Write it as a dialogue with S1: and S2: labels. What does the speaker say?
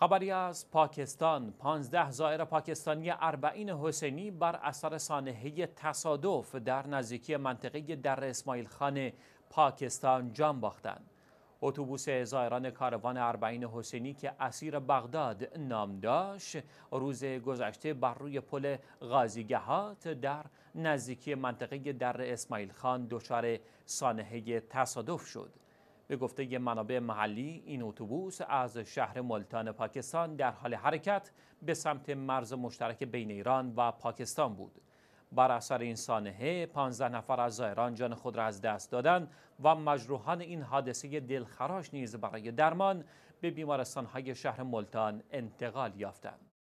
S1: خبری از پاکستان 15 زائر پاکستانی اربعین حسینی بر اثر سانحه تصادف در نزدیکی منطقه در اسماعیل خان پاکستان جان باختند اتوبوس زائران کاروان اربعین حسینی که اسیر بغداد نام داشت روز گذشته بر روی پل غازیگهات در نزدیکی منطقه در اسماعیل خان دچار سانحه تصادف شد به گفته یه منابع محلی این اتوبوس از شهر ملتان پاکستان در حال حرکت به سمت مرز مشترک بین ایران و پاکستان بود بر اثر این سانحه 15 نفر از زائران جان خود را از دست دادند و مجروحان این حادثه دلخراش نیز برای درمان به های شهر ملتان انتقال یافتند